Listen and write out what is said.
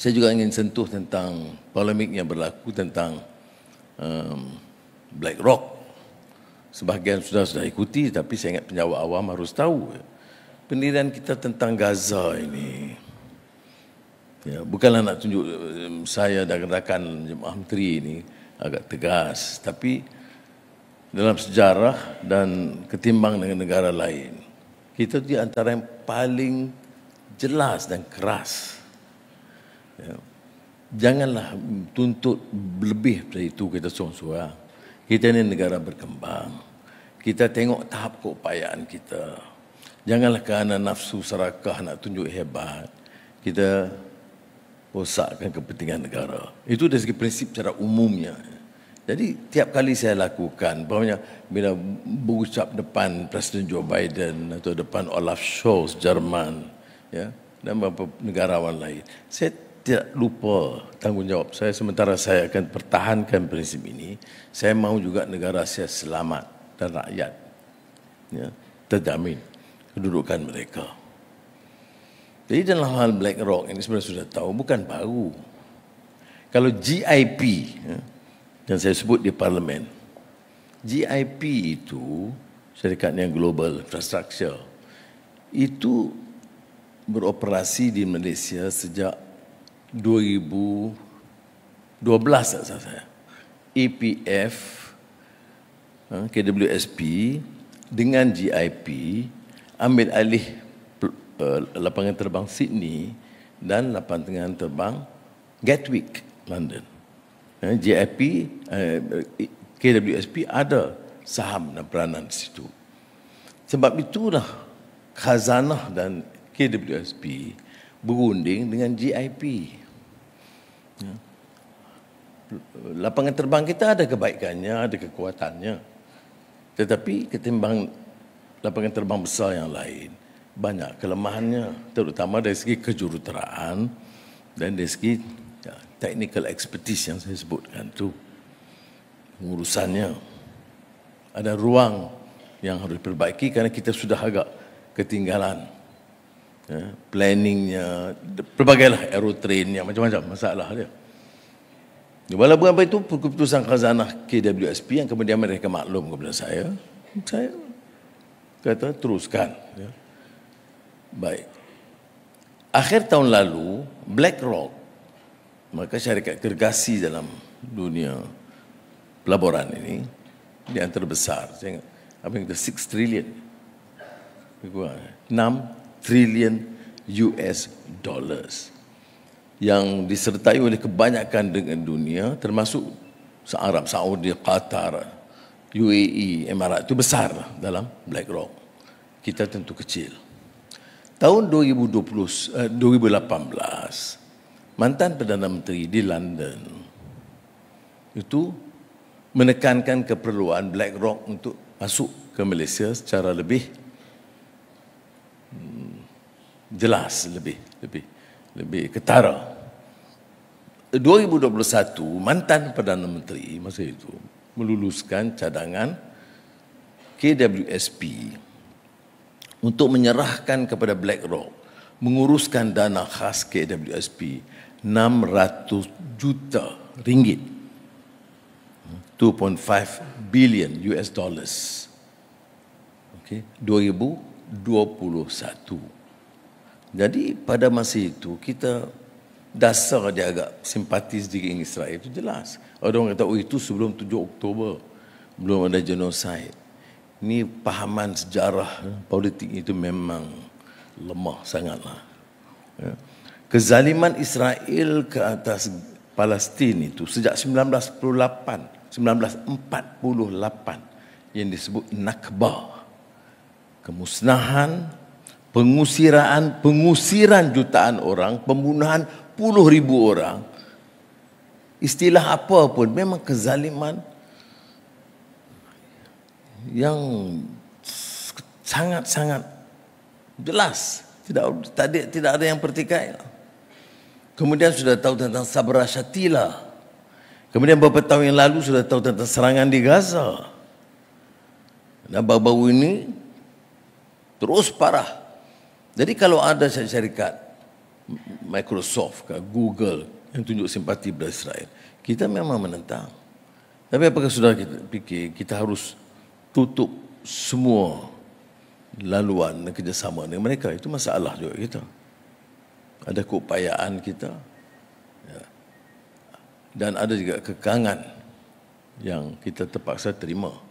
saya juga ingin sentuh tentang polemik yang berlaku tentang um, Rock. Sebahagian sudah sudah ikuti tapi saya ingat penjawat awam harus tahu. Ya. Pendirian kita tentang Gaza ini. Ya, bukanlah nak tunjuk um, saya dan rakan jemaah menteri ini agak tegas. Tapi dalam sejarah dan ketimbang dengan negara lain. Kita di antara yang paling jelas dan keras ya. janganlah tuntut lebih dari itu kita seorang-seorang. Kita ini negara berkembang. Kita tengok tahap keupayaan kita. Janganlah kerana nafsu serakah nak tunjuk hebat. Kita rosakkan kepentingan negara. Itu dari segi prinsip secara umumnya. Jadi tiap kali saya lakukan, bahawanya bila berucap depan Presiden Joe Biden atau depan Olaf Scholz, Jerman, ya, dan beberapa negarawan lain, saya tidak lupa tanggungjawab saya sementara saya akan pertahankan prinsip ini saya mahu juga negara Asia selamat dan rakyat ya, terjamin kedudukan mereka jadi dalam hal Black Rock ini sebenarnya sudah tahu bukan baru kalau GIP ya, yang saya sebut di parlemen GIP itu syarikatnya global infrastructure itu beroperasi di Malaysia sejak 1998 2012 tak salah saya. EPF, ha, KWSP dengan GIP ambil alih eh, lapangan terbang Sydney dan lapangan terbang Gatwick, London. Ha, GIP, eh, KWSP ada saham dan peranan di situ. Sebab itulah khazanah dan KWSP berunding dengan GIP. Ya. Lapangan terbang kita ada kebaikannya, ada kekuatannya. Tetapi ketimbang lapangan terbang besar yang lain, banyak kelemahannya. Terutama dari segi kejuruteraan dan dari segi ya, technical expertise yang saya sebutkan tu, Pengurusannya. Ada ruang yang harus diperbaiki kerana kita sudah agak ketinggalan. Ya, planningnya, pelbagai lah aerotrain yang macam-macam masalah dia. Ya, walaupun apa itu keputusan khazanah KWSP yang kemudian mereka maklum kepada saya, saya kata teruskan. Ya. Baik. Akhir tahun lalu, BlackRock, maka syarikat kergasi dalam dunia pelaburan ini, yang terbesar, saya ingat, apa yang 6 trilion, 6 trilion US dollars yang disertai oleh kebanyakan dengan dunia termasuk Arab, Saudi, Qatar, UAE, Emirat itu besar dalam BlackRock. Kita tentu kecil. Tahun 2020, 2018, eh, mantan Perdana Menteri di London itu menekankan keperluan BlackRock untuk masuk ke Malaysia secara lebih jelas lebih lebih lebih ketara 2021 mantan perdana menteri masa itu meluluskan cadangan KWSP untuk menyerahkan kepada BlackRock menguruskan dana khas KWSP 600 juta ringgit 2.5 billion US dollars okay 2021 jadi pada masa itu kita dasar dia agak simpati sedikit dengan Israel itu jelas. Orang kata oh itu sebelum 7 Oktober belum ada genosid. Ini pahaman sejarah eh, politik itu memang lemah sangatlah. Ya. Kezaliman Israel ke atas Palestin itu sejak 1948, 1948 yang disebut Nakba. Kemusnahan pengusiran pengusiran jutaan orang, pembunuhan puluh ribu orang. Istilah apa pun memang kezaliman yang sangat-sangat jelas. Tidak, tadi, tidak ada yang pertikai. Kemudian sudah tahu tentang Sabra Shatila. Kemudian beberapa tahun yang lalu sudah tahu tentang serangan di Gaza. Dan baru-baru ini terus parah. Jadi kalau ada syarikat Microsoft ke Google yang tunjuk simpati pada Israel, kita memang menentang. Tapi apakah sudah kita fikir kita harus tutup semua laluan dan kerjasama dengan mereka? Itu masalah juga kita. Ada keupayaan kita ya. dan ada juga kekangan yang kita terpaksa terima.